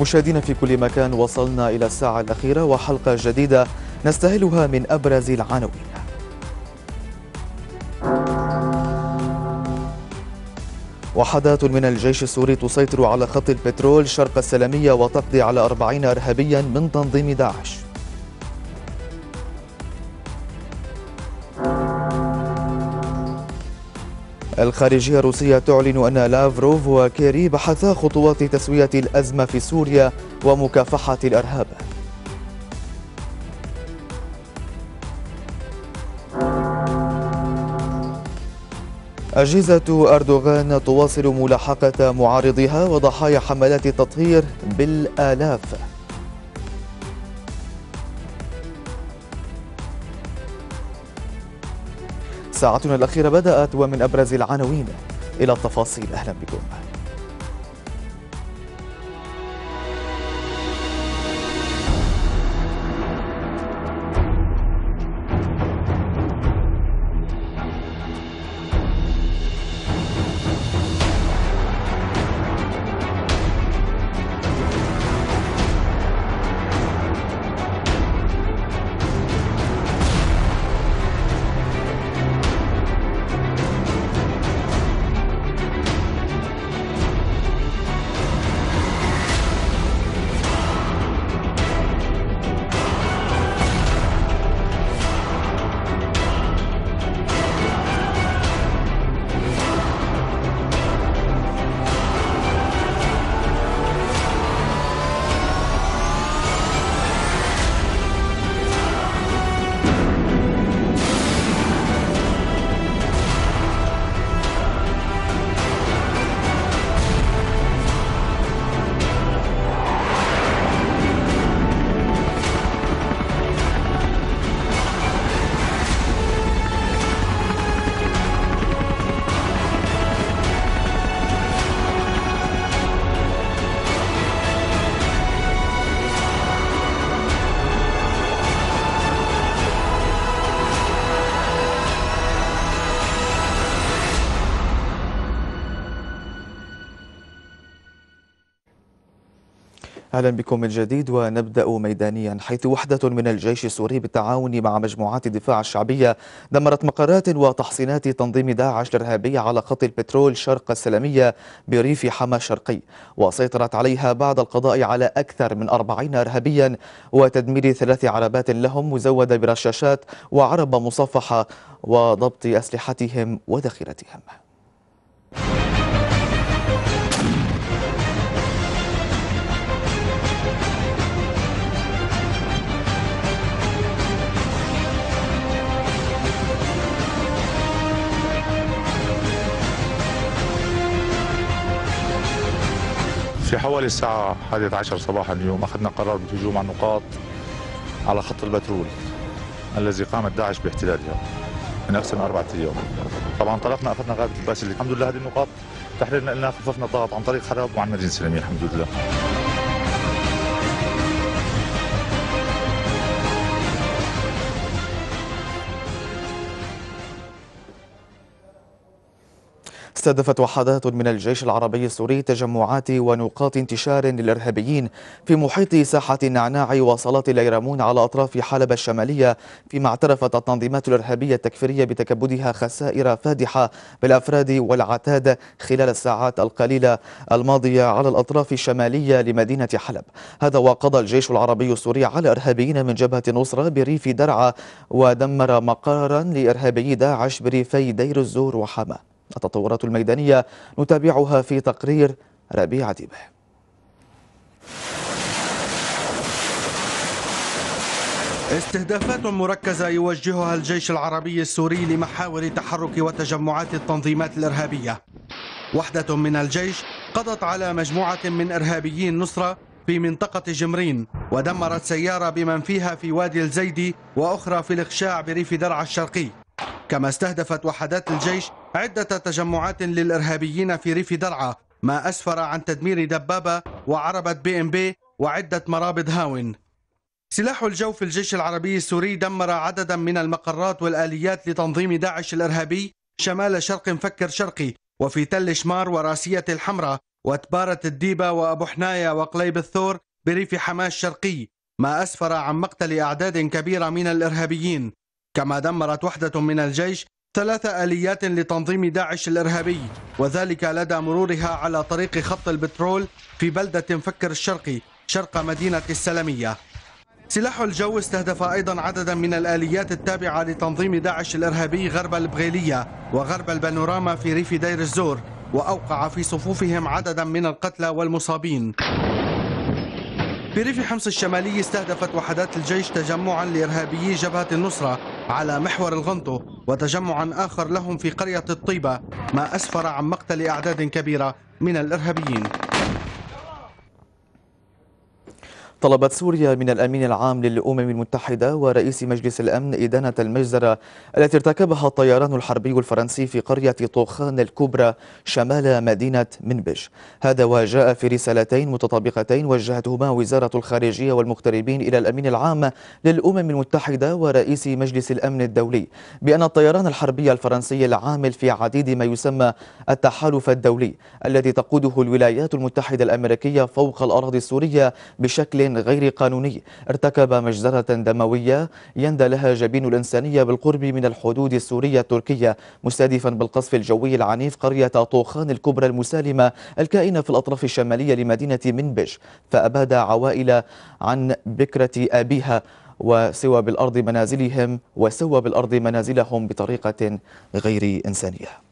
مشاهدينا في كل مكان وصلنا إلى الساعة الأخيرة وحلقة جديدة نستهلها من أبرز العناوين وحدات من الجيش السوري تسيطر على خط البترول شرق السلمية وتقضي على 40 إرهابيا من تنظيم داعش الخارجية الروسية تعلن أن لافروف وكيري بحثا خطوات تسوية الأزمة في سوريا ومكافحة الإرهاب أجهزة أردوغان تواصل ملاحقة معارضيها وضحايا حملات التطهير بالآلاف ساعتنا الأخيرة بدأت ومن أبرز العناوين إلى التفاصيل أهلا بكم اهلا بكم من جديد ونبدا ميدانيا حيث وحده من الجيش السوري بالتعاون مع مجموعات الدفاع الشعبيه دمرت مقرات وتحصينات تنظيم داعش الارهابي على خط البترول شرق السلميه بريف حما الشرقي وسيطرت عليها بعد القضاء على اكثر من 40 ارهابيا وتدمير ثلاث عربات لهم مزوده برشاشات وعربه مصفحه وضبط اسلحتهم وذخيرتهم في حوالي الساعة 11 صباحا اليوم أخذنا قرار بالهجوم على النقاط على خط البترول الذي قامت داعش باحتلالها من أكثر من أربعة أيام طبعا طلقنا أخذنا غابة الباسل الحمد لله هذه النقاط تحريرنا لنا خففنا الضغط عن طريق حلب وعن مدينة سلمية الحمد لله استهدفت وحدات من الجيش العربي السوري تجمعات ونقاط انتشار للإرهابيين في محيط ساحة النعناع وصلاة ليرمون على أطراف حلب الشمالية فيما اعترفت التنظيمات الإرهابية التكفيرية بتكبدها خسائر فادحة بالأفراد والعتاد خلال الساعات القليلة الماضية على الأطراف الشمالية لمدينة حلب هذا وقضى الجيش العربي السوري على إرهابيين من جبهة النصرة بريف درعا ودمر مقارا لإرهابي داعش بريفي دير الزور وحماه التطورات الميدانية نتابعها في تقرير ربيع عتيبة استهدافات مركزة يوجهها الجيش العربي السوري لمحاور تحرك وتجمعات التنظيمات الإرهابية وحدة من الجيش قضت على مجموعة من إرهابيين النصرة في منطقة جمرين ودمرت سيارة بمن فيها في وادي الزيدي وأخرى في الإخشاع بريف درعا الشرقي كما استهدفت وحدات الجيش عدة تجمعات للإرهابيين في ريف درعا ما أسفر عن تدمير دبابة وعربة بي ام بي وعدة مرابط هاون سلاح الجو في الجيش العربي السوري دمر عددا من المقرات والآليات لتنظيم داعش الإرهابي شمال شرق مفكر شرقي وفي تل شمار وراسية الحمراء وتبارة الديبة وأبو حنايا وقليب الثور بريف حماة الشرقي ما أسفر عن مقتل أعداد كبيرة من الإرهابيين كما دمرت وحدة من الجيش ثلاث آليات لتنظيم داعش الإرهابي وذلك لدى مرورها على طريق خط البترول في بلدة فكر الشرقي شرق مدينة السلمية سلاح الجو استهدف أيضا عددا من الآليات التابعة لتنظيم داعش الإرهابي غرب البغيلية وغرب البانوراما في ريف دير الزور وأوقع في صفوفهم عددا من القتلى والمصابين بريف حمص الشمالي استهدفت وحدات الجيش تجمعا لإرهابيي جبهة النصرة على محور الغنطو وتجمعا آخر لهم في قرية الطيبة ما أسفر عن مقتل أعداد كبيرة من الإرهابيين طلبت سوريا من الأمين العام للأمم المتحدة ورئيس مجلس الأمن إدانة المجزرة التي ارتكبها الطيران الحربي الفرنسي في قرية طوخان الكبرى شمال مدينة منبج هذا وجاء في رسالتين متطابقتين وجهتهما وزارة الخارجية والمغتربين إلى الأمين العام للأمم المتحدة ورئيس مجلس الأمن الدولي بأن الطيران الحربي الفرنسي العامل في عديد ما يسمى التحالف الدولي الذي تقوده الولايات المتحدة الأمريكية فوق الأراضي السورية بشكل بشكل غير قانوني ارتكب مجزرة دموية يندى لها جبين الإنسانية بالقرب من الحدود السورية التركية مستهدفا بالقصف الجوي العنيف قرية طوخان الكبرى المسالمة الكائنة في الأطراف الشمالية لمدينة منبج فأباد عوائل عن بكرة أبيها وسوى بالأرض منازلهم وسوى بالأرض منازلهم بطريقة غير إنسانية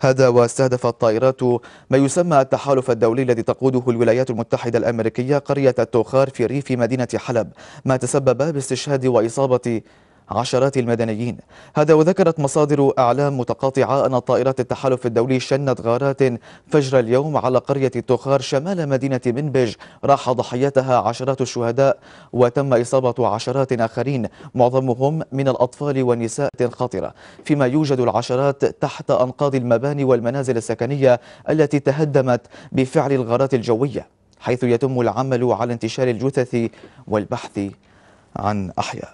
هذا واستهدفت الطائرات ما يسمى التحالف الدولي الذي تقوده الولايات المتحدة الأمريكية قرية التوخار في ريف مدينة حلب ما تسبب باستشهاد وإصابة عشرات المدنيين هذا وذكرت مصادر أعلام متقاطعة أن طائرات التحالف الدولي شنت غارات فجر اليوم على قرية التخار شمال مدينة منبج راح ضحيتها عشرات الشهداء وتم إصابة عشرات آخرين معظمهم من الأطفال والنساء خاطرة فيما يوجد العشرات تحت أنقاض المباني والمنازل السكنية التي تهدمت بفعل الغارات الجوية حيث يتم العمل على انتشار الجثث والبحث عن أحياء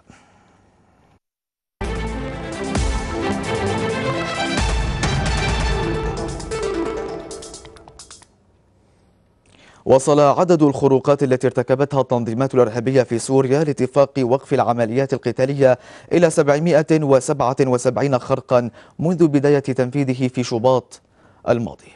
وصل عدد الخروقات التي ارتكبتها التنظيمات الإرهابية في سوريا لاتفاق وقف العمليات القتالية إلى 777 خرقا منذ بداية تنفيذه في شباط الماضي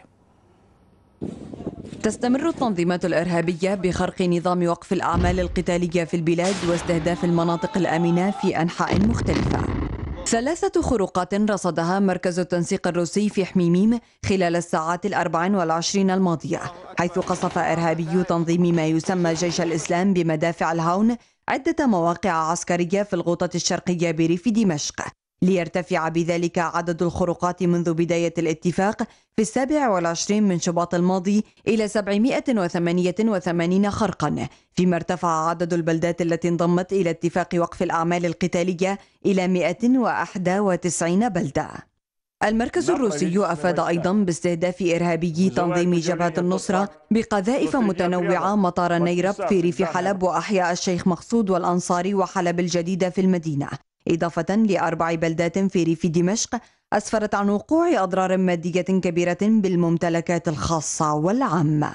تستمر التنظيمات الإرهابية بخرق نظام وقف الأعمال القتالية في البلاد واستهداف المناطق الآمنة في أنحاء مختلفة ثلاثة خروقات رصدها مركز التنسيق الروسي في حميميم خلال الساعات الأربع والعشرين الماضية حيث قصف إرهابي تنظيم ما يسمى جيش الإسلام بمدافع الهاون عدة مواقع عسكرية في الغوطة الشرقية بريف دمشق ليرتفع بذلك عدد الخروقات منذ بداية الاتفاق في السابع والعشرين من شباط الماضي إلى 788 خرقا فيما ارتفع عدد البلدات التي انضمت إلى اتفاق وقف الأعمال القتالية إلى 191 بلدة المركز نعم، الروسي أفاد أيضا باستهداف إرهابي تنظيم جبهة النصرة بقذائف متنوعة مطار نيرب في ريف حلب وأحياء الشيخ مقصود والأنصاري وحلب الجديدة في المدينة إضافة لأربع بلدات في ريف دمشق أسفرت عن وقوع أضرار مادية كبيرة بالممتلكات الخاصة والعامة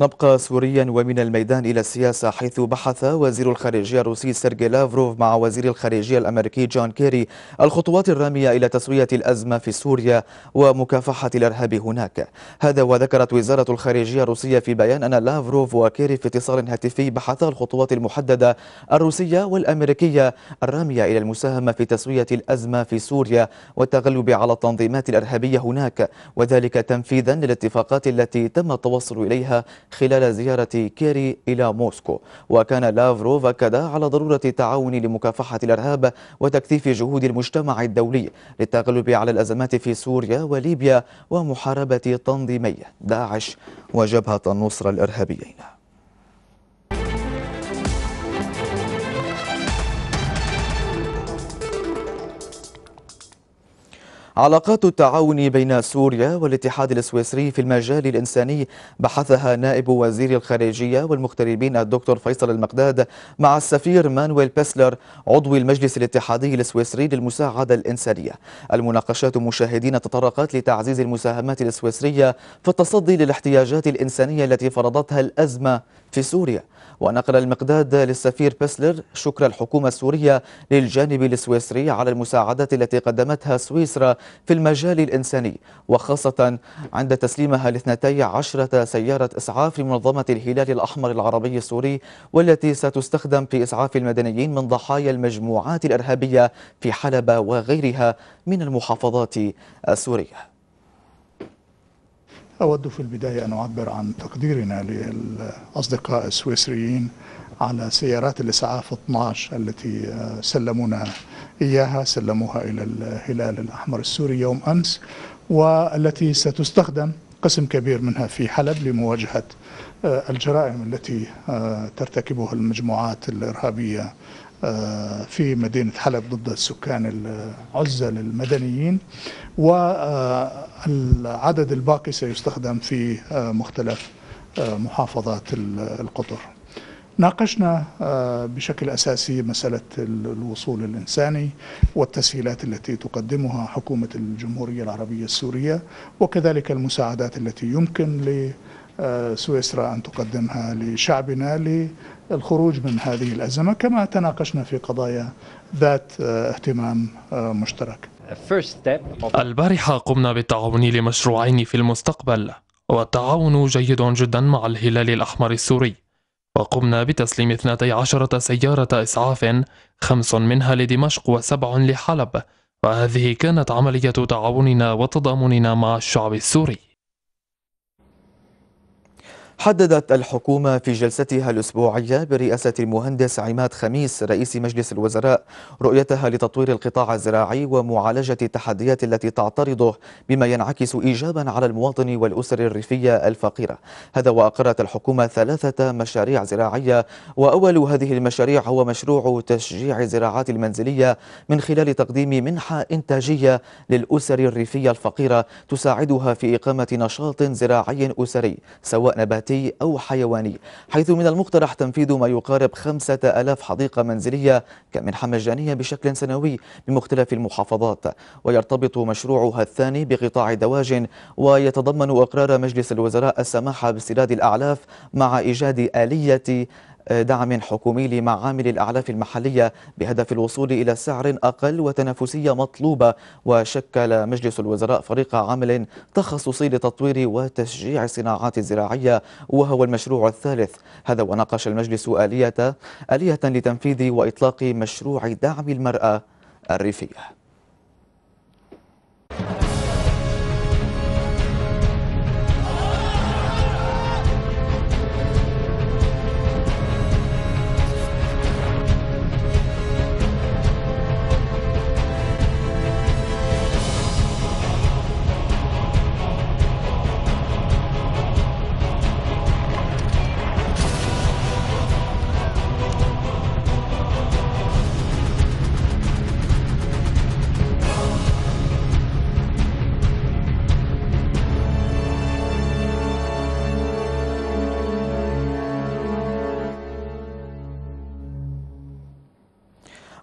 نبقى سوريا ومن الميدان إلى السياسة حيث بحث وزير الخارجية الروسي سيرجي لافروف مع وزير الخارجية الأمريكي جون كيري الخطوات الرامية إلى تسوية الأزمة في سوريا ومكافحة الإرهاب هناك هذا وذكرت وزارة الخارجية الروسية في بيان أن لافروف وكيري في اتصال هاتفي بحثا الخطوات المحددة الروسية والأمريكية الرامية إلى المساهمة في تسوية الأزمة في سوريا والتغلب على التنظيمات الإرهابية هناك وذلك تنفيذا للاتفاقات التي تم التوصل إليها خلال زيارة كيري إلى موسكو وكان لافروف أكد على ضرورة التعاون لمكافحة الإرهاب وتكثيف جهود المجتمع الدولي للتغلب على الأزمات في سوريا وليبيا ومحاربة تنظيمي داعش وجبهة النصر الإرهابيين علاقات التعاون بين سوريا والاتحاد السويسري في المجال الإنساني بحثها نائب وزير الخارجية والمغتربين الدكتور فيصل المقداد مع السفير مانويل بيسلر عضو المجلس الاتحادي السويسري للمساعدة الإنسانية المناقشات مشاهدين تطرقت لتعزيز المساهمات السويسرية في التصدي للاحتياجات الإنسانية التي فرضتها الأزمة في سوريا ونقل المقداد للسفير بيسلر شكر الحكومة السورية للجانب السويسري على المساعدات التي قدمتها سويسرا في المجال الإنساني وخاصة عند تسليمها لاثنتي عشرة سيارة إسعاف لمنظمة الهلال الأحمر العربي السوري والتي ستستخدم في إسعاف المدنيين من ضحايا المجموعات الإرهابية في حلب وغيرها من المحافظات السورية أود في البداية أن أعبر عن تقديرنا للأصدقاء السويسريين على سيارات الإسعاف 12 التي سلمونا إياها سلموها إلى الهلال الأحمر السوري يوم أمس والتي ستستخدم قسم كبير منها في حلب لمواجهة آه، الجرائم التي آه، ترتكبها المجموعات الإرهابية آه، في مدينة حلب ضد السكان العزل المدنيين والعدد الباقي سيستخدم في مختلف محافظات القطر ناقشنا آه، بشكل أساسي مسألة الوصول الإنساني والتسهيلات التي تقدمها حكومة الجمهورية العربية السورية وكذلك المساعدات التي يمكن لسويسرا آه، أن تقدمها لشعبنا للخروج من هذه الأزمة كما تناقشنا في قضايا ذات آه، اهتمام مشترك البارحة قمنا بالتعاون لمشروعين في المستقبل والتعاون جيد جدا مع الهلال الأحمر السوري وقمنا بتسليم 12 سيارة إسعاف خمس منها لدمشق وسبع لحلب وهذه كانت عملية تعاوننا وتضامننا مع الشعب السوري حددت الحكومة في جلستها الأسبوعية برئاسة المهندس عماد خميس رئيس مجلس الوزراء رؤيتها لتطوير القطاع الزراعي ومعالجة التحديات التي تعترضه بما ينعكس إيجابا على المواطن والأسر الريفية الفقيرة هذا وأقرت الحكومة ثلاثة مشاريع زراعية وأول هذه المشاريع هو مشروع تشجيع الزراعات المنزلية من خلال تقديم منحة إنتاجية للأسر الريفية الفقيرة تساعدها في إقامة نشاط زراعي أسري سواء نباتي نباتي أو حيواني حيث من المقترح تنفيذ ما يقارب خمسة ألاف حديقة منزلية كمنحة مجانية بشكل سنوي بمختلف المحافظات ويرتبط مشروعها الثاني بقطاع دواجن ويتضمن أقرار مجلس الوزراء السماح باستيراد الأعلاف مع إيجاد آلية دعم حكومي لمعامل الأعلاف المحلية بهدف الوصول إلى سعر أقل وتنافسية مطلوبة وشكل مجلس الوزراء فريق عمل تخصصي لتطوير وتشجيع الصناعات الزراعية وهو المشروع الثالث هذا وناقش المجلس آلية, آلية لتنفيذ وإطلاق مشروع دعم المرأة الريفية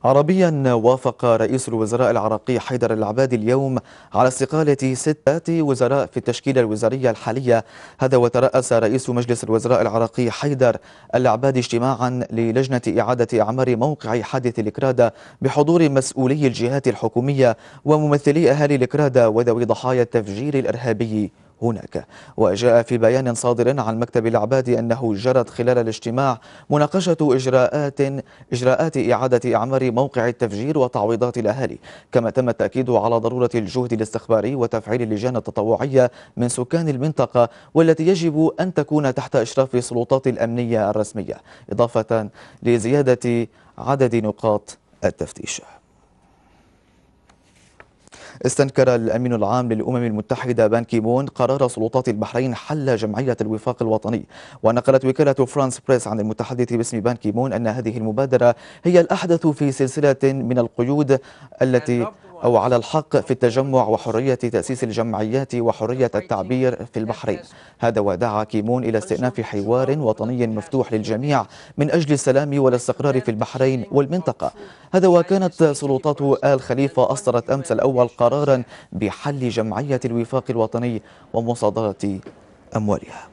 عربيا وافق رئيس الوزراء العراقي حيدر العبادي اليوم على استقالة ستة وزراء في التشكيلة الوزارية الحالية هذا وترأس رئيس مجلس الوزراء العراقي حيدر العبادي اجتماعا للجنة إعادة إعمار موقع حادث الكرادة بحضور مسؤولي الجهات الحكومية وممثلي أهالي الكرادة وذوي ضحايا التفجير الإرهابي هناك وجاء في بيان صادر عن مكتب العبادي أنه جرت خلال الاجتماع مناقشة إجراءات إجراءات إعادة إعمار موقع التفجير وتعويضات الأهالي كما تم التأكيد على ضرورة الجهد الاستخباري وتفعيل اللجان التطوعية من سكان المنطقة والتي يجب أن تكون تحت إشراف السلطات الأمنية الرسمية إضافة لزيادة عدد نقاط التفتيش استنكر الأمين العام للأمم المتحدة بان كيمون قرار سلطات البحرين حل جمعية الوفاق الوطني ونقلت وكالة فرانس بريس عن المتحدث باسم بان كيمون أن هذه المبادرة هي الأحدث في سلسلة من القيود التي أو على الحق في التجمع وحرية تأسيس الجمعيات وحرية التعبير في البحرين هذا ودعا كيمون إلى استئناف حوار وطني مفتوح للجميع من أجل السلام والاستقرار في البحرين والمنطقة هذا وكانت سلطات آل خليفة أصدرت أمس الأول قرارا بحل جمعية الوفاق الوطني ومصادرة أموالها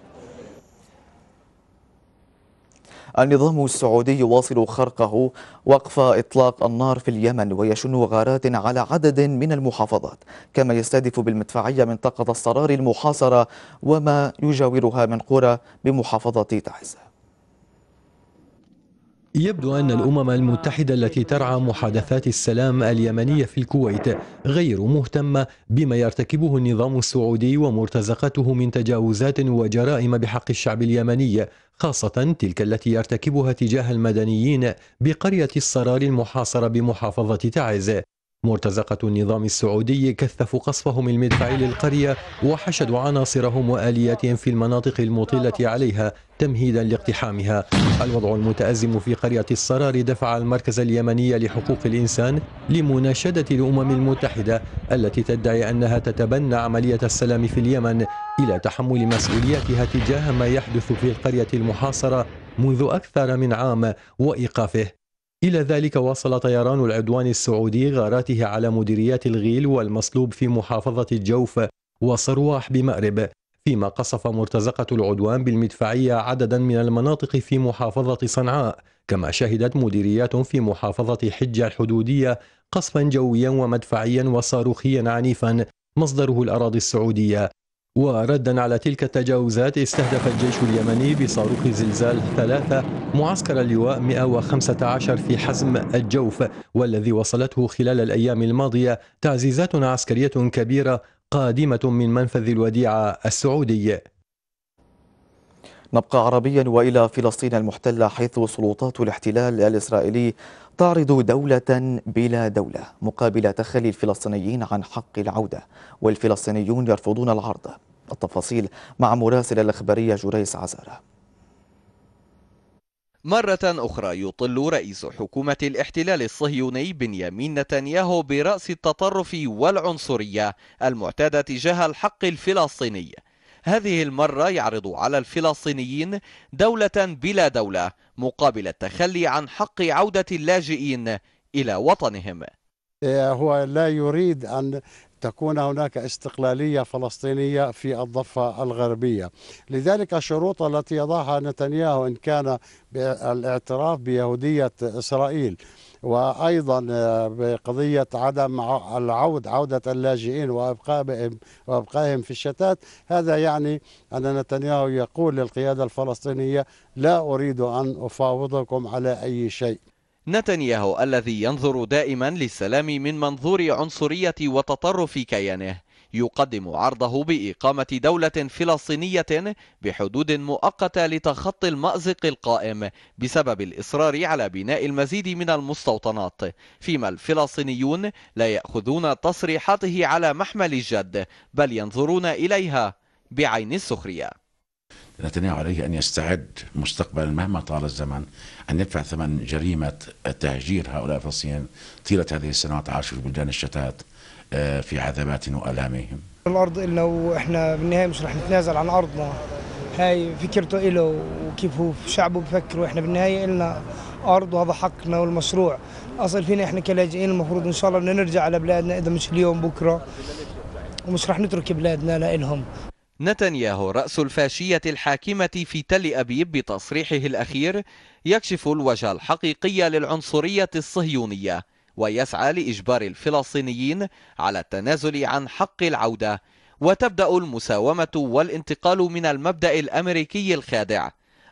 النظام السعودي يواصل خرقه وقف إطلاق النار في اليمن ويشن غارات على عدد من المحافظات كما يستهدف بالمدفعية منطقة الصرار المحاصرة وما يجاورها من قرى بمحافظة تعز يبدو أن الأمم المتحدة التي ترعى محادثات السلام اليمنية في الكويت غير مهتمة بما يرتكبه النظام السعودي ومرتزقته من تجاوزات وجرائم بحق الشعب اليمني خاصة تلك التي يرتكبها تجاه المدنيين بقرية الصرار المحاصرة بمحافظة تعز مرتزقة النظام السعودي كثفوا قصفهم المدفعي للقرية وحشدوا عناصرهم وآلياتهم في المناطق المطلة عليها تمهيدا لاقتحامها الوضع المتأزم في قرية الصرار دفع المركز اليمني لحقوق الإنسان لمناشدة الأمم المتحدة التي تدعي أنها تتبنى عملية السلام في اليمن إلى تحمل مسؤولياتها تجاه ما يحدث في القرية المحاصرة منذ أكثر من عام وإيقافه إلى ذلك واصل طيران العدوان السعودي غاراته على مديريات الغيل والمصلوب في محافظة الجوف وصرواح بمأرب فيما قصف مرتزقة العدوان بالمدفعية عددا من المناطق في محافظة صنعاء كما شهدت مديريات في محافظة حجة الحدودية قصفا جويا ومدفعيا وصاروخيا عنيفا مصدره الأراضي السعودية وردا على تلك التجاوزات استهدف الجيش اليمني بصاروخ زلزال ثلاثة معسكر اللواء 115 في حزم الجوف والذي وصلته خلال الأيام الماضية تعزيزات عسكرية كبيرة قادمة من منفذ الوديعة السعودي نبقى عربيا والى فلسطين المحتله حيث سلطات الاحتلال الاسرائيلي تعرض دولة بلا دولة مقابل تخلي الفلسطينيين عن حق العودة والفلسطينيون يرفضون العرض التفاصيل مع مراسل الإخبارية جريس عزارة مرة أخرى يطل رئيس حكومة الاحتلال الصهيوني بنيامين نتنياهو برأس التطرف والعنصرية المعتادة تجاه الحق الفلسطيني هذه المرة يعرض على الفلسطينيين دولة بلا دولة مقابل التخلي عن حق عودة اللاجئين إلى وطنهم إيه، هو لا يريد أن تكون هناك استقلالية فلسطينية في الضفة الغربية لذلك الشروط التي يضعها نتنياهو إن كان الاعتراف بيهودية إسرائيل وايضا آه، بقضيه عدم العود عوده اللاجئين وابقائهم وابقائهم في الشتات هذا يعني ان نتنياهو يقول للقياده الفلسطينيه لا اريد ان افاوضكم على اي شيء نتنياهو الذي ينظر دائما للسلام من منظور عنصريه وتطرف كيانه يقدم عرضه بإقامة دولة فلسطينية بحدود مؤقتة لتخطي المأزق القائم بسبب الإصرار على بناء المزيد من المستوطنات فيما الفلسطينيون لا يأخذون تصريحاته على محمل الجد بل ينظرون إليها بعين السخرية نتنياهو عليه أن يستعد مستقبلا مهما طال الزمن أن يدفع ثمن جريمة تهجير هؤلاء الفلسطينيين طيلة هذه السنوات عاشوا في بلدان الشتات آه، في عذبات وألامهم الأرض إلنا وإحنا بالنهاية مش رح نتنازل عن أرضنا هاي فكرته إله وكيف هو شعبه بفكر وإحنا بالنهاية إلنا أرض وهذا حقنا والمشروع أصل فينا إحنا كلاجئين المفروض إن شاء الله بدنا نرجع على بلادنا إذا مش اليوم بكرة ومش رح نترك بلادنا لإلهم نتنياهو رأس الفاشية الحاكمة في تل أبيب بتصريحه الأخير يكشف الوجه الحقيقي للعنصرية الصهيونية ويسعى لإجبار الفلسطينيين على التنازل عن حق العودة وتبدأ المساومة والانتقال من المبدأ الأمريكي الخادع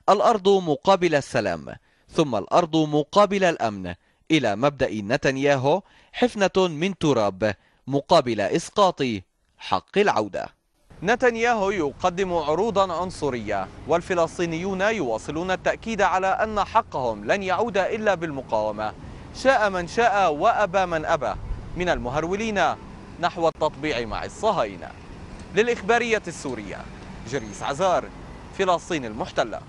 الأرض مقابل السلام ثم الأرض مقابل الأمن إلى مبدأ نتنياهو حفنة من تراب مقابل إسقاط حق العودة نتنياهو يقدم عروضا عنصرية والفلسطينيون يواصلون التأكيد على أن حقهم لن يعود إلا بالمقاومة شاء من شاء وأبى من أبى من المهرولين نحو التطبيع مع الصهاينة للإخبارية السورية جريس عزار فلسطين المحتلة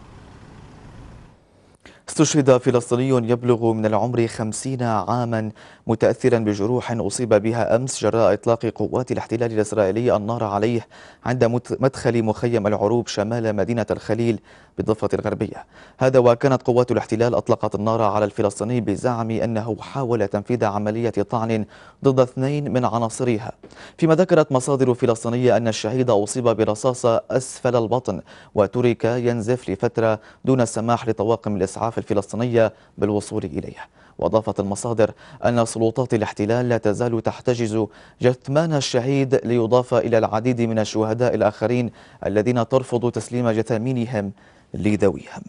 استشهد فلسطيني يبلغ من العمر خمسين عاما متأثرا بجروح أصيب بها أمس جراء إطلاق قوات الاحتلال الإسرائيلي النار عليه عند مدخل مخيم العروب شمال مدينة الخليل بالضفة الغربية هذا وكانت قوات الاحتلال أطلقت النار على الفلسطيني بزعم أنه حاول تنفيذ عملية طعن ضد اثنين من عناصرها فيما ذكرت مصادر فلسطينية أن الشهيد أصيب برصاصة أسفل البطن وترك ينزف لفترة دون السماح لطواقم الإسعاف الأطراف الفلسطينية بالوصول إليه وأضافت المصادر أن سلطات الاحتلال لا تزال تحتجز جثمان الشهيد ليضاف إلى العديد من الشهداء الآخرين الذين ترفض تسليم جثامينهم لذويهم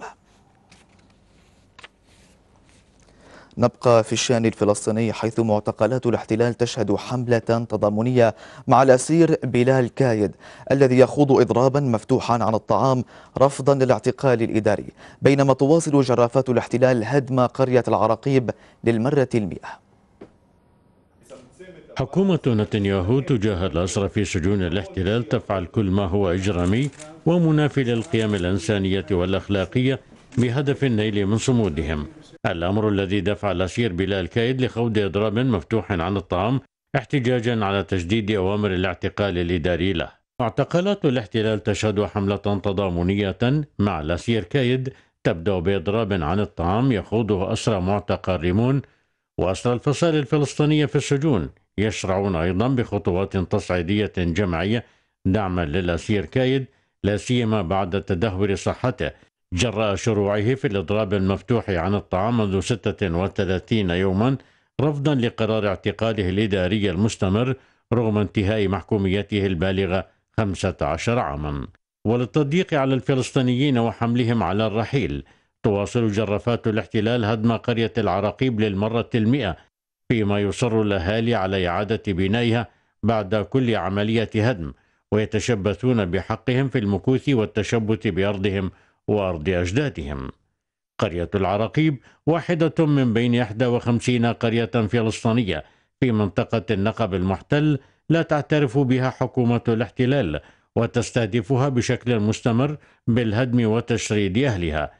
نبقى في الشان الفلسطيني حيث معتقلات الاحتلال تشهد حملة تضامنية مع الأسير بلال كايد الذي يخوض إضرابا مفتوحا عن الطعام رفضا للاعتقال الإداري بينما تواصل جرافات الاحتلال هدم قرية العراقيب للمرة المئة حكومة نتنياهو تجاه الأسرى في سجون الاحتلال تفعل كل ما هو إجرامي ومنافي للقيم الإنسانية والأخلاقية بهدف النيل من صمودهم الأمر الذي دفع الأسير بلال كايد لخوض إضراب مفتوح عن الطعام احتجاجا على تجديد أوامر الاعتقال الإداري له اعتقالات الاحتلال تشهد حملة تضامنية مع الأسير كايد تبدأ بإضراب عن الطعام يخوضه أسرى معتقل ريمون وأسرى الفصائل الفلسطينية في السجون يشرعون أيضا بخطوات تصعيدية جمعية دعما للأسير كايد لا سيما بعد تدهور صحته جراء شروعه في الإضراب المفتوح عن الطعام منذ 36 يوما رفضا لقرار اعتقاله الإداري المستمر رغم انتهاء محكوميته البالغة 15 عاما وللتضييق على الفلسطينيين وحملهم على الرحيل تواصل جرافات الاحتلال هدم قرية العراقيب للمرة المئة فيما يصر الأهالي على إعادة بنائها بعد كل عملية هدم ويتشبثون بحقهم في المكوث والتشبث بأرضهم وأرض أجدادهم قرية العراقيب واحدة من بين 51 قرية فلسطينية في منطقة النقب المحتل لا تعترف بها حكومة الاحتلال وتستهدفها بشكل مستمر بالهدم وتشريد أهلها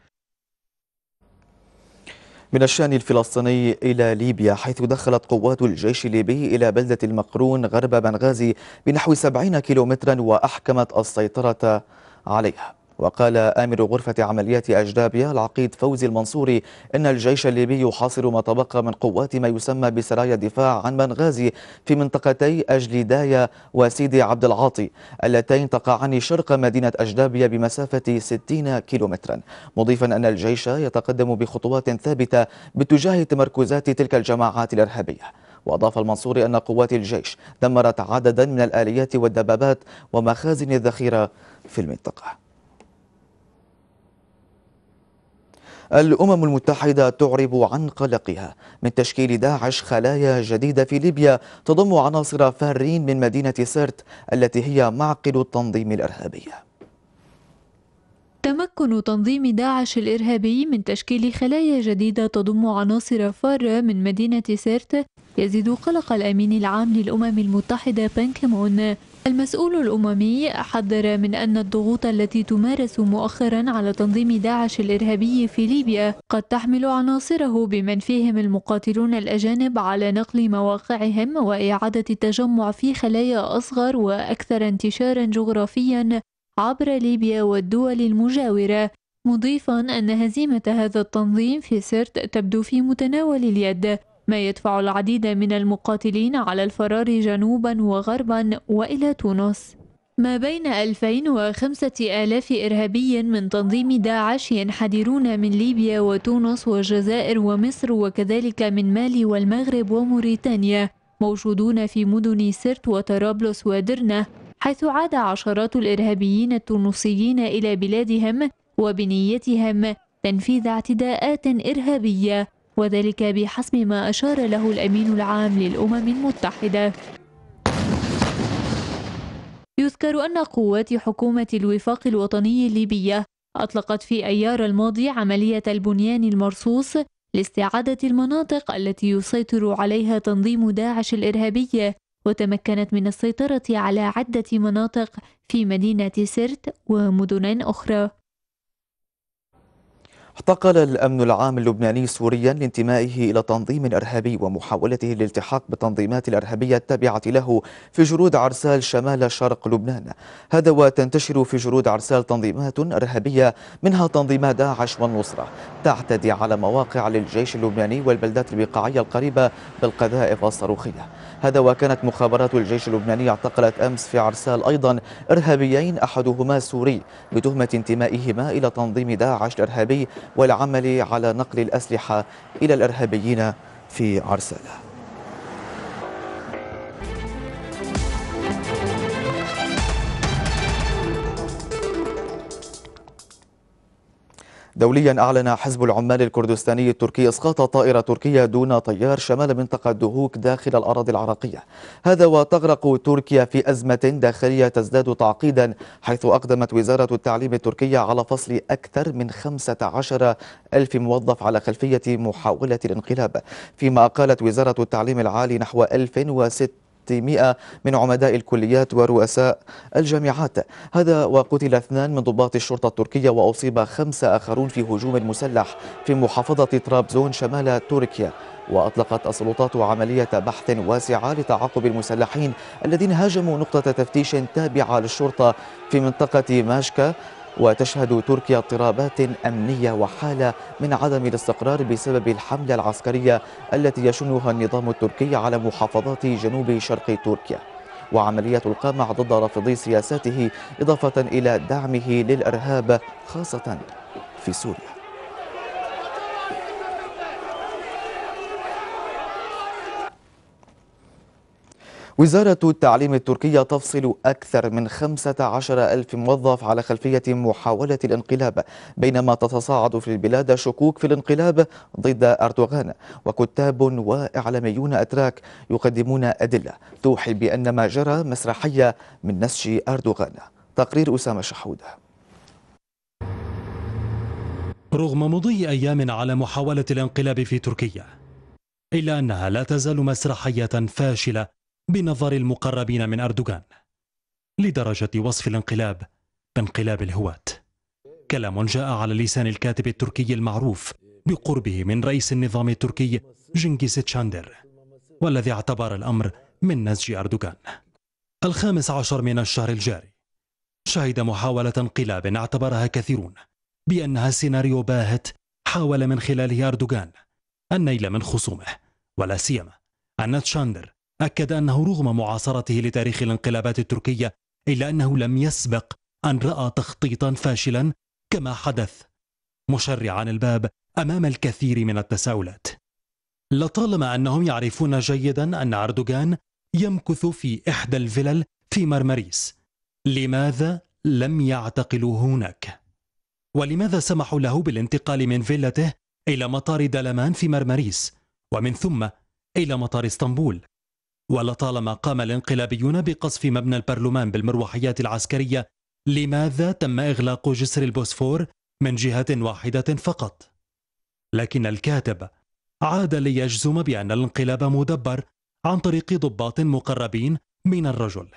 من الشأن الفلسطيني إلى ليبيا حيث دخلت قوات الجيش الليبي إلى بلدة المقرون غرب بنغازي بنحو 70 كيلومترا وأحكمت السيطرة عليها وقال آمر غرفة عمليات أجدابيا العقيد فوزي المنصوري إن الجيش الليبي يحاصر ما تبقى من قوات ما يسمى بسرايا الدفاع عن بنغازي في منطقتي أجليدايا وسيدي عبد العاطي اللتين تقعان شرق مدينة أجدابيا بمسافة 60 كيلومترا مضيفا أن الجيش يتقدم بخطوات ثابتة باتجاه تمركزات تلك الجماعات الإرهابية وأضاف المنصوري أن قوات الجيش دمرت عددا من الآليات والدبابات ومخازن الذخيرة في المنطقة الأمم المتحدة تعرب عن قلقها من تشكيل داعش خلايا جديدة في ليبيا تضم عناصر فارين من مدينة سرت التي هي معقل التنظيم الإرهابي تمكن تنظيم داعش الإرهابي من تشكيل خلايا جديدة تضم عناصر فارة من مدينة سرت يزيد قلق الأمين العام للأمم المتحدة بانكمون المسؤول الأممي حذر من أن الضغوط التي تمارس مؤخرا على تنظيم داعش الإرهابي في ليبيا قد تحمل عناصره بمن فيهم المقاتلون الأجانب على نقل مواقعهم وإعادة التجمع في خلايا أصغر وأكثر انتشارا جغرافيا عبر ليبيا والدول المجاورة مضيفا أن هزيمة هذا التنظيم في سرت تبدو في متناول اليد ما يدفع العديد من المقاتلين على الفرار جنوبا وغربا وإلى تونس ما بين 2000 و 5000 إرهابي من تنظيم داعش ينحدرون من ليبيا وتونس والجزائر ومصر وكذلك من مالي والمغرب وموريتانيا موجودون في مدن سرت وطرابلس ودرنة حيث عاد عشرات الإرهابيين التونسيين إلى بلادهم وبنيتهم تنفيذ اعتداءات إرهابية وذلك بحسب ما أشار له الأمين العام للأمم المتحدة يذكر أن قوات حكومة الوفاق الوطني الليبية أطلقت في أيار الماضي عملية البنيان المرصوص لاستعادة المناطق التي يسيطر عليها تنظيم داعش الإرهابي وتمكنت من السيطرة على عدة مناطق في مدينة سرت ومدن أخرى اعتقل الأمن العام اللبناني سوريا لانتمائه إلى تنظيم إرهابي ومحاولته للالتحاق بالتنظيمات الإرهابية التابعة له في جرود عرسال شمال شرق لبنان هذا وتنتشر في جرود عرسال تنظيمات إرهابية منها تنظيمات داعش والنصرة تعتدي على مواقع للجيش اللبناني والبلدات البقاعية القريبة بالقذائف الصاروخية هذا وكانت مخابرات الجيش اللبناني اعتقلت أمس في عرسال أيضا إرهابيين أحدهما سوري بتهمة انتمائهما إلى تنظيم داعش الإرهابي والعمل على نقل الأسلحة إلى الإرهابيين في عرسالة دوليا أعلن حزب العمال الكردستاني التركي إسقاط طائرة تركية دون طيار شمال منطقة دهوك داخل الأراضي العراقية هذا وتغرق تركيا في أزمة داخلية تزداد تعقيدا حيث أقدمت وزارة التعليم التركية على فصل أكثر من 15 ألف موظف على خلفية محاولة الانقلاب فيما أقالت وزارة التعليم العالي نحو 1006 600 من عمداء الكليات ورؤساء الجامعات هذا وقتل اثنان من ضباط الشرطة التركية وأصيب خمسة آخرون في هجوم مسلح في محافظة طرابزون شمال تركيا وأطلقت السلطات عملية بحث واسعة لتعاقب المسلحين الذين هاجموا نقطة تفتيش تابعة للشرطة في منطقة ماشكا وتشهد تركيا اضطرابات أمنية وحالة من عدم الاستقرار بسبب الحملة العسكرية التي يشنها النظام التركي على محافظات جنوب شرق تركيا وعملية القمع ضد رافضي سياساته إضافة إلى دعمه للإرهاب خاصة في سوريا وزارة التعليم التركية تفصل أكثر من 15 ألف موظف على خلفية محاولة الانقلاب بينما تتصاعد في البلاد شكوك في الانقلاب ضد أردوغان وكتاب وإعلاميون أتراك يقدمون أدلة توحي بأن ما جرى مسرحية من نسج أردوغان تقرير أسامة شحوده رغم مضي أيام على محاولة الانقلاب في تركيا إلا أنها لا تزال مسرحية فاشلة بنظر المقربين من أردوغان لدرجة وصف الانقلاب بانقلاب الهواة كلام جاء على لسان الكاتب التركي المعروف بقربه من رئيس النظام التركي جنكيز تشاندر والذي اعتبر الأمر من نسج أردوغان الخامس عشر من الشهر الجاري شهد محاولة انقلاب اعتبرها كثيرون بأنها سيناريو باهت حاول من خلاله أردوغان النيل من خصومه ولا سيما أن تشاندر أكد أنه رغم معاصرته لتاريخ الانقلابات التركية إلا أنه لم يسبق أن رأى تخطيطا فاشلا كما حدث مشرعا الباب أمام الكثير من التساؤلات لطالما أنهم يعرفون جيدا أن أردوغان يمكث في إحدى الفلل في مرمريس لماذا لم يعتقلوا هناك؟ ولماذا سمحوا له بالانتقال من فيلته إلى مطار دلمان في مرمريس ومن ثم إلى مطار اسطنبول ولطالما قام الانقلابيون بقصف مبنى البرلمان بالمروحيات العسكرية لماذا تم إغلاق جسر البوسفور من جهة واحدة فقط؟ لكن الكاتب عاد ليجزم بأن الانقلاب مدبر عن طريق ضباط مقربين من الرجل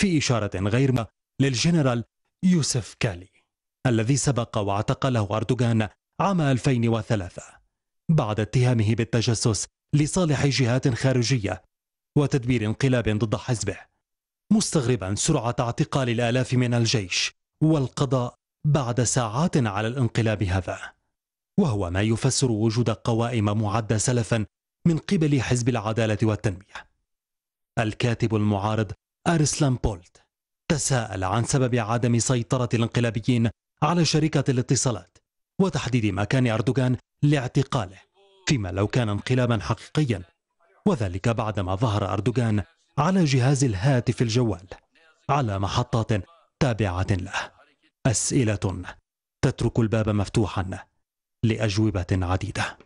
في إشارة غير للجنرال يوسف كالي الذي سبق واعتقله أردوغان عام 2003 بعد اتهامه بالتجسس لصالح جهات خارجية وتدبير انقلاب ضد حزبه مستغربا سرعة اعتقال الآلاف من الجيش والقضاء بعد ساعات على الانقلاب هذا وهو ما يفسر وجود قوائم معدة سلفا من قبل حزب العدالة والتنمية الكاتب المعارض أرسلان بولت تساءل عن سبب عدم سيطرة الانقلابيين على شركة الاتصالات وتحديد مكان أردوغان لاعتقاله فيما لو كان انقلابا حقيقيا وذلك بعدما ظهر أردوغان على جهاز الهاتف الجوال على محطات تابعة له أسئلة تترك الباب مفتوحا لأجوبة عديدة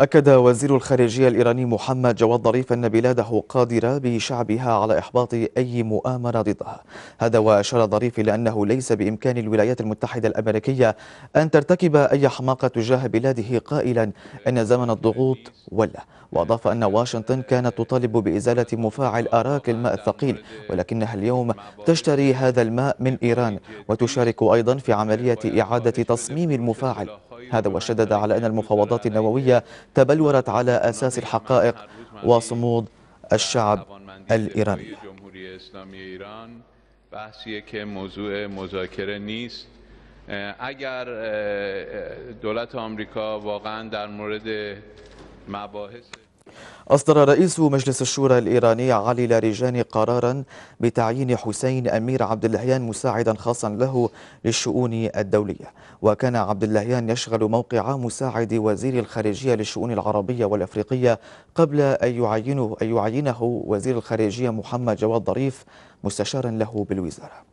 أكد وزير الخارجية الإيراني محمد جواد ظريف أن بلاده قادرة بشعبها على إحباط أي مؤامرة ضدها هذا وأشار ظريف إلى أنه ليس بإمكان الولايات المتحدة الأمريكية أن ترتكب أي حماقة تجاه بلاده قائلا أن زمن الضغوط ولى وأضاف أن واشنطن كانت تطالب بإزالة مفاعل أراك الماء الثقيل ولكنها اليوم تشتري هذا الماء من إيران وتشارك أيضا في عملية إعادة تصميم المفاعل هذا وشدد على أن المفاوضات النووية تبلورت على أساس الحقائق وصمود الشعب الإيراني بحثیه که موضوع مذاکره نیست اگر اه، اه، دولت آمریکا واقعا در مورد مباحث أصدر رئيس مجلس الشورى الإيراني علي لاريجاني قرارا بتعيين حسين أمير عبد اللهيان مساعدا خاصا له للشؤون الدولية وكان عبد اللهيان يشغل موقع مساعد وزير الخارجية للشؤون العربية والأفريقية قبل أن يعينه, أن يعينه وزير الخارجية محمد جواد ظريف مستشارا له بالوزارة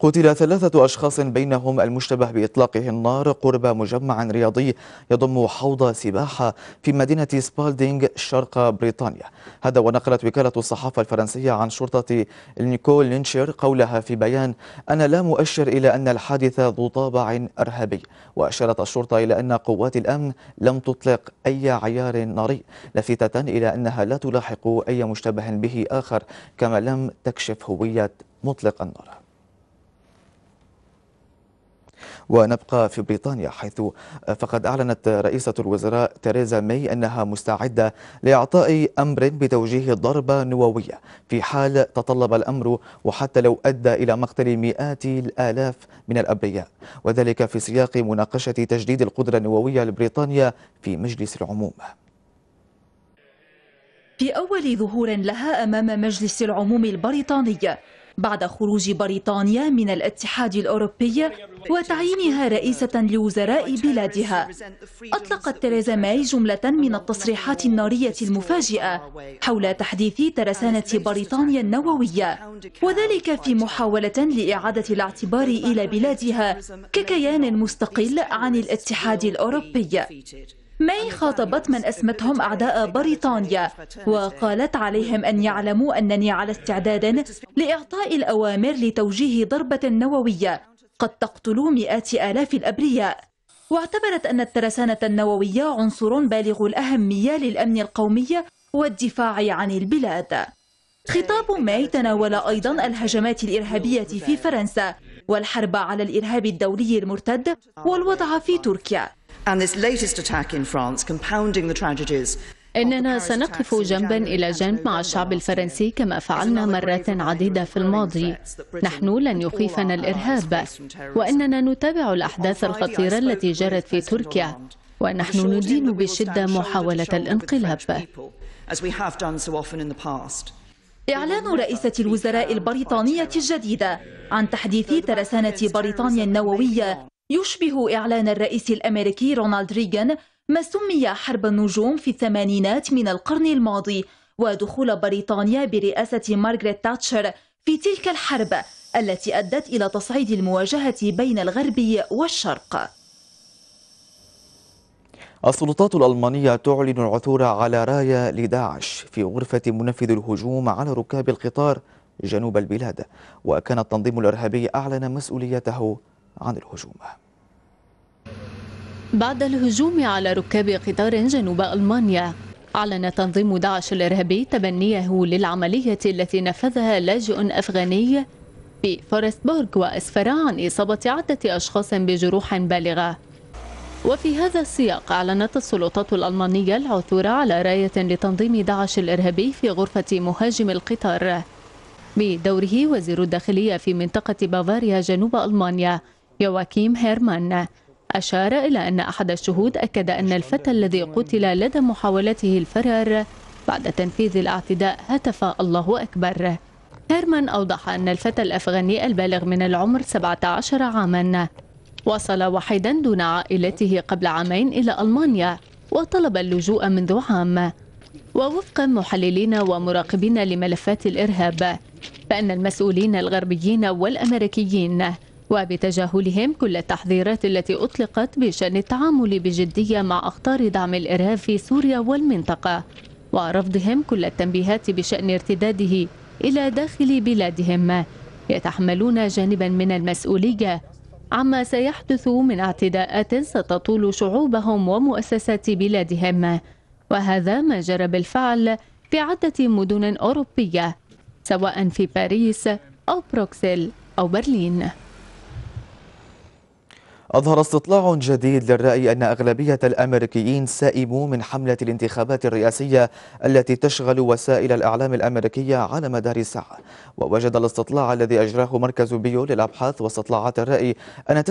قتل ثلاثة أشخاص بينهم المشتبه بإطلاقه النار قرب مجمع رياضي يضم حوض سباحة في مدينة سبالدينغ شرق بريطانيا هذا ونقلت وكالة الصحافة الفرنسية عن شرطة نيكول لينشير قولها في بيان أنا لا مؤشر إلى أن الحادث ذو طابع إرهابي وأشارت الشرطة إلى أن قوات الأمن لم تطلق أي عيار ناري لافتة إلى أنها لا تلاحق أي مشتبه به آخر كما لم تكشف هوية مطلق النار ونبقى في بريطانيا حيث فقد أعلنت رئيسة الوزراء تيريزا مي أنها مستعدة لإعطاء أمر بتوجيه ضربة نووية في حال تطلب الأمر وحتى لو أدى إلى مقتل مئات الآلاف من الأبرياء وذلك في سياق مناقشة تجديد القدرة النووية لبريطانيا في مجلس العموم في أول ظهور لها أمام مجلس العموم البريطاني بعد خروج بريطانيا من الاتحاد الأوروبي وتعيينها رئيسة لوزراء بلادها أطلقت تريزا ماي جملة من التصريحات النارية المفاجئة حول تحديث ترسانة بريطانيا النووية وذلك في محاولة لإعادة الاعتبار إلى بلادها ككيان مستقل عن الاتحاد الأوروبي ماي خاطبت من أسمتهم أعداء بريطانيا وقالت عليهم أن يعلموا أنني على استعداد لإعطاء الأوامر لتوجيه ضربة نووية قد تقتل مئات آلاف الأبرياء واعتبرت أن الترسانة النووية عنصر بالغ الأهمية للأمن القومي والدفاع عن البلاد خطاب ماي تناول أيضا الهجمات الإرهابية في فرنسا والحرب على الإرهاب الدولي المرتد والوضع في تركيا and this latest attack in France compounding the tragedies إننا سنقف جنبا إلى جنب مع الشعب الفرنسي كما فعلنا مرات عديدة في الماضي نحن لن يخيفنا الإرهاب وإننا نتابع الأحداث الخطيرة التي جرت في تركيا ونحن ندين بشدة محاولة الانقلاب إعلان رئيسة الوزراء البريطانية الجديدة عن تحديث ترسانة بريطانيا النووية يشبه إعلان الرئيس الأمريكي رونالد ريغان ما سمي حرب النجوم في الثمانينات من القرن الماضي ودخول بريطانيا برئاسة مارغريت تاتشر في تلك الحرب التي أدت إلى تصعيد المواجهة بين الغرب والشرق السلطات الألمانية تعلن العثور على راية لداعش في غرفة منفذ الهجوم على ركاب القطار جنوب البلاد وكان التنظيم الإرهابي أعلن مسؤوليته عن الهجوم بعد الهجوم على ركاب قطار جنوب ألمانيا أعلن تنظيم داعش الإرهابي تبنيه للعملية التي نفذها لاجئ أفغاني في فورستبورغ وأسفر عن إصابة عدة أشخاص بجروح بالغة وفي هذا السياق أعلنت السلطات الألمانية العثور على راية لتنظيم داعش الإرهابي في غرفة مهاجم القطار بدوره وزير الداخلية في منطقة بافاريا جنوب ألمانيا يواكيم هيرمان أشار إلى أن أحد الشهود أكد أن الفتى الذي قتل لدى محاولته الفرار بعد تنفيذ الاعتداء هتف الله أكبر هيرمان أوضح أن الفتى الأفغاني البالغ من العمر 17 عاماً وصل وحيداً دون عائلته قبل عامين إلى ألمانيا وطلب اللجوء منذ عام ووفق محللين ومراقبين لملفات الإرهاب فإن المسؤولين الغربيين والأمريكيين وبتجاهلهم كل التحذيرات التي أطلقت بشأن التعامل بجدية مع أخطار دعم الإرهاب في سوريا والمنطقة ورفضهم كل التنبيهات بشأن ارتداده إلى داخل بلادهم يتحملون جانبا من المسؤولية عما سيحدث من اعتداءات ستطول شعوبهم ومؤسسات بلادهم وهذا ما جرى بالفعل في عدة مدن أوروبية سواء في باريس أو بروكسل أو برلين أظهر استطلاع جديد للرأي أن أغلبية الأمريكيين سئموا من حملة الانتخابات الرئاسية التي تشغل وسائل الإعلام الأمريكية على مدار الساعة ووجد الاستطلاع الذي أجراه مركز بيو للأبحاث واستطلاعات الرأي أن 69%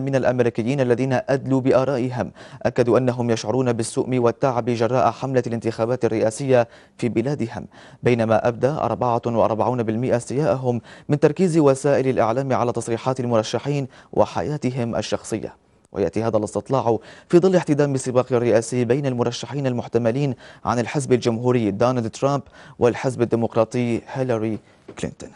من الأمريكيين الذين أدلوا بآرائهم أكدوا أنهم يشعرون بالسؤم والتعب جراء حملة الانتخابات الرئاسية في بلادهم بينما أبدى 44% استياءهم من تركيز وسائل الإعلام على تصريحات المرشحين وحال حياتهم الشخصية ويأتي هذا الاستطلاع في ظل احتدام السباق الرئاسي بين المرشحين المحتملين عن الحزب الجمهوري دونالد ترامب والحزب الديمقراطي هيلاري كلينتون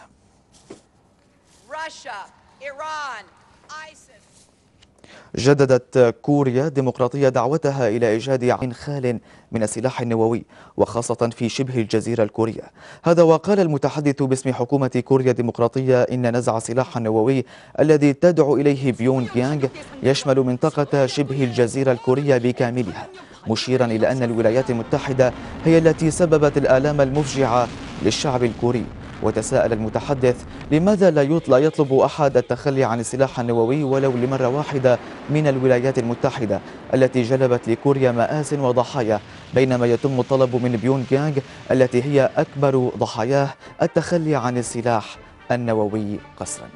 جددت كوريا الديمقراطية دعوتها إلى إيجاد عين خال من السلاح النووي وخاصة في شبه الجزيرة الكورية هذا وقال المتحدث باسم حكومة كوريا الديمقراطية إن نزع السلاح النووي الذي تدعو إليه فيون يانغ يشمل منطقة شبه الجزيرة الكورية بكاملها مشيرا إلى أن الولايات المتحدة هي التي سببت الآلام المفجعة للشعب الكوري وتساءل المتحدث لماذا لا يطلع يطلب أحد التخلي عن السلاح النووي ولو لمرة واحدة من الولايات المتحدة التي جلبت لكوريا مآس وضحايا بينما يتم الطلب من بيونغيانغ التي هي أكبر ضحاياه التخلي عن السلاح النووي قسرا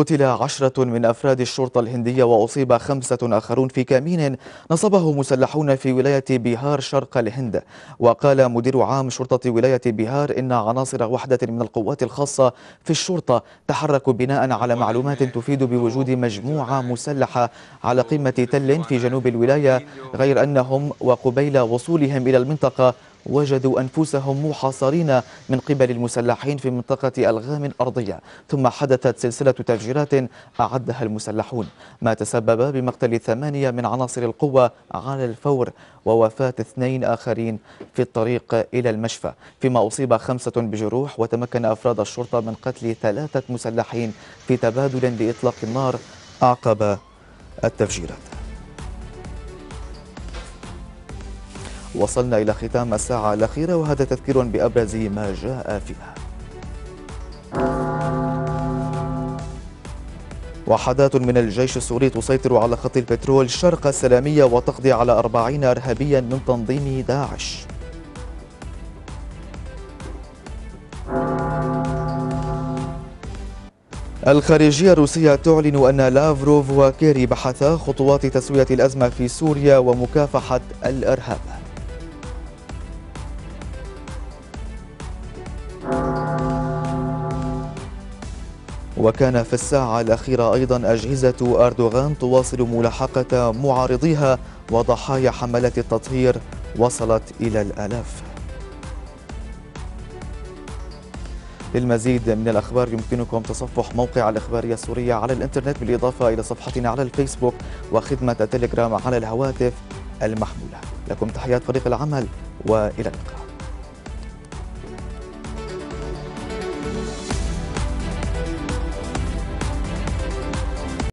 قتل عشرة من أفراد الشرطة الهندية وأصيب خمسة آخرون في كمين نصبه مسلحون في ولاية بيهار شرق الهند وقال مدير عام شرطة ولاية بيهار إن عناصر وحدة من القوات الخاصة في الشرطة تحركوا بناء على معلومات تفيد بوجود مجموعة مسلحة على قمة تل في جنوب الولاية غير أنهم وقبيل وصولهم إلى المنطقة وجدوا أنفسهم محاصرين من قبل المسلحين في منطقة ألغام أرضية ثم حدثت سلسلة تفجيرات أعدها المسلحون ما تسبب بمقتل ثمانية من عناصر القوة على الفور ووفاة اثنين آخرين في الطريق إلى المشفى فيما أصيب خمسة بجروح وتمكن أفراد الشرطة من قتل ثلاثة مسلحين في تبادل لإطلاق النار أعقب التفجيرات وصلنا إلى ختام الساعة الأخيرة وهذا تذكير بأبرز ما جاء فيها وحدات من الجيش السوري تسيطر على خط البترول شرق السلامية وتقضي على أربعين إرهابيا من تنظيم داعش الخارجية الروسية تعلن أن لافروف وكيري بحثا خطوات تسوية الأزمة في سوريا ومكافحة الإرهاب وكان في الساعة الأخيرة أيضا أجهزة أردوغان تواصل ملاحقة معارضيها وضحايا حملة التطهير وصلت إلى الآلاف للمزيد من الأخبار يمكنكم تصفح موقع الإخبارية السورية على الإنترنت بالإضافة إلى صفحتنا على الفيسبوك وخدمة التليجرام على الهواتف المحمولة لكم تحيات فريق العمل وإلى اللقاء